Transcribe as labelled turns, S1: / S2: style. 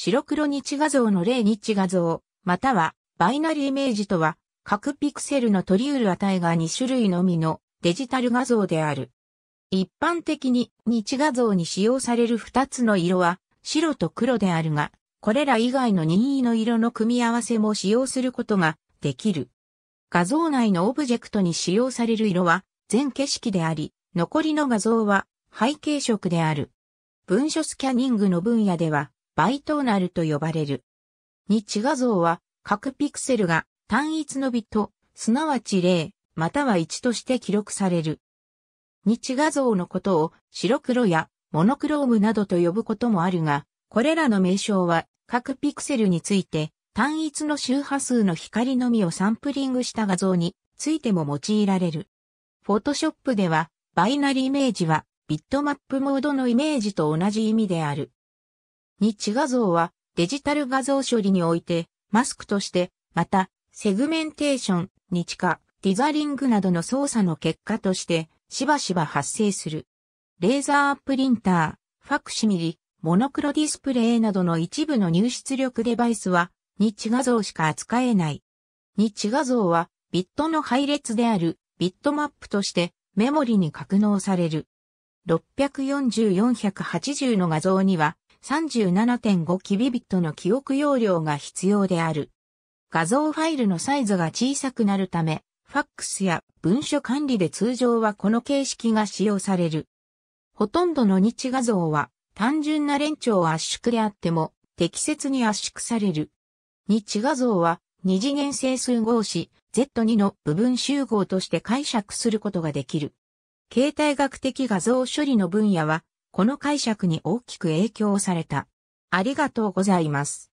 S1: 白黒日画像の例日画像、またはバイナリーイメージとは、各ピクセルの取り得る値が2種類のみのデジタル画像である。一般的に日画像に使用される2つの色は白と黒であるが、これら以外の任意の色の組み合わせも使用することができる。画像内のオブジェクトに使用される色は全景色であり、残りの画像は背景色である。文書スキャニングの分野では、バイトーナルと呼ばれる。日画像は各ピクセルが単一のビット、すなわち0、または1として記録される。日画像のことを白黒やモノクロームなどと呼ぶこともあるが、これらの名称は各ピクセルについて単一の周波数の光のみをサンプリングした画像についても用いられる。フォトショップではバイナリイメージはビットマップモードのイメージと同じ意味である。日画像はデジタル画像処理においてマスクとして、また、セグメンテーション、日化、ディザリングなどの操作の結果として、しばしば発生する。レーザープリンター、ファクシミリ、モノクロディスプレイなどの一部の入出力デバイスは、日画像しか扱えない。日画像は、ビットの配列である、ビットマップとして、メモリに格納される。640、480の画像には、37.5キビビットの記憶容量が必要である。画像ファイルのサイズが小さくなるため、ファックスや文書管理で通常はこの形式が使用される。ほとんどの日画像は単純な連長圧縮であっても適切に圧縮される。日画像は二次元整数合子 Z2 の部分集合として解釈することができる。形態学的画像処理の分野はこの解釈に大きく影響された。ありがとうございます。